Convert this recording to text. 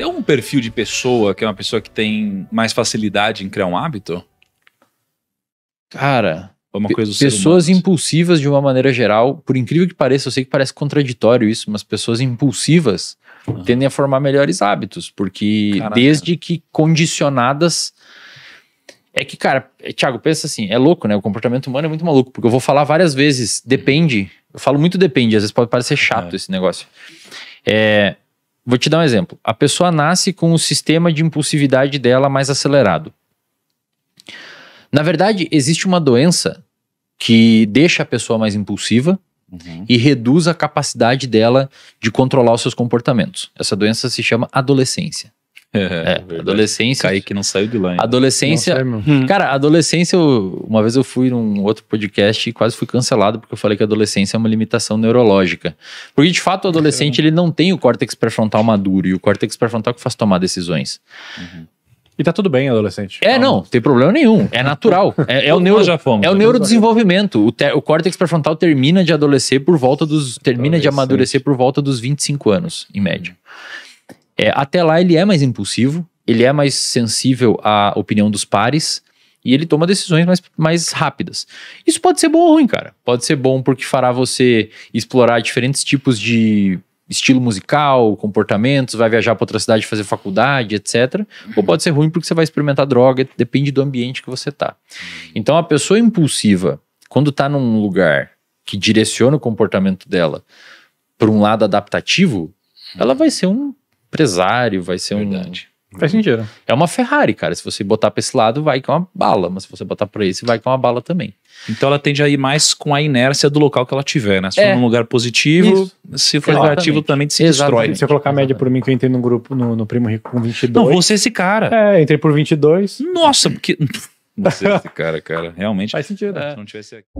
Tem algum perfil de pessoa que é uma pessoa que tem mais facilidade em criar um hábito? Cara, pessoas assim? impulsivas de uma maneira geral, por incrível que pareça, eu sei que parece contraditório isso, mas pessoas impulsivas uhum. tendem a formar melhores hábitos, porque Caraca. desde que condicionadas é que, cara, é, Thiago, pensa assim, é louco, né? O comportamento humano é muito maluco, porque eu vou falar várias vezes, depende. Eu falo muito depende, às vezes pode parecer chato é. esse negócio. É, Vou te dar um exemplo. A pessoa nasce com o sistema de impulsividade dela mais acelerado. Na verdade, existe uma doença que deixa a pessoa mais impulsiva uhum. e reduz a capacidade dela de controlar os seus comportamentos. Essa doença se chama adolescência. É, é adolescência. Caí que não saiu de lá. Ainda. Adolescência. É, hum. cara, adolescência, eu, uma vez eu fui num outro podcast e quase fui cancelado porque eu falei que a adolescência é uma limitação neurológica. Porque de fato o adolescente é. ele não tem o córtex pré-frontal maduro e o córtex pré-frontal é que faz tomar decisões. Uhum. E tá tudo bem, adolescente. É, não, não tem problema nenhum. É natural. É, é o, neuro, já fomos, é o né? neurodesenvolvimento. O, te, o córtex pré-frontal termina de adolescer por volta dos. Termina de amadurecer por volta dos 25 anos, em média. É, até lá ele é mais impulsivo, ele é mais sensível à opinião dos pares e ele toma decisões mais, mais rápidas. Isso pode ser bom ou ruim, cara. Pode ser bom porque fará você explorar diferentes tipos de estilo musical, comportamentos, vai viajar para outra cidade fazer faculdade, etc. Ou uhum. pode ser ruim porque você vai experimentar droga, depende do ambiente que você tá. Uhum. Então a pessoa impulsiva, quando tá num lugar que direciona o comportamento dela para um lado adaptativo, ela uhum. vai ser um empresário, vai ser Verdade. um. Faz sentido. É uma Ferrari, cara. Se você botar para esse lado, vai com uma bala, mas se você botar para esse, vai com uma bala também. Então ela tende a ir mais com a inércia do local que ela tiver, né? Se é. for num lugar positivo, Isso. se for negativo, também se Exatamente. destrói. Né? Se eu colocar a média por mim, que eu entrei num grupo, no, no Primo Rico com 22. Não, você é esse cara. É, entrei por 22. Nossa, porque. Você é esse cara, cara. Realmente. Faz sentido. É. Se não tivesse aqui.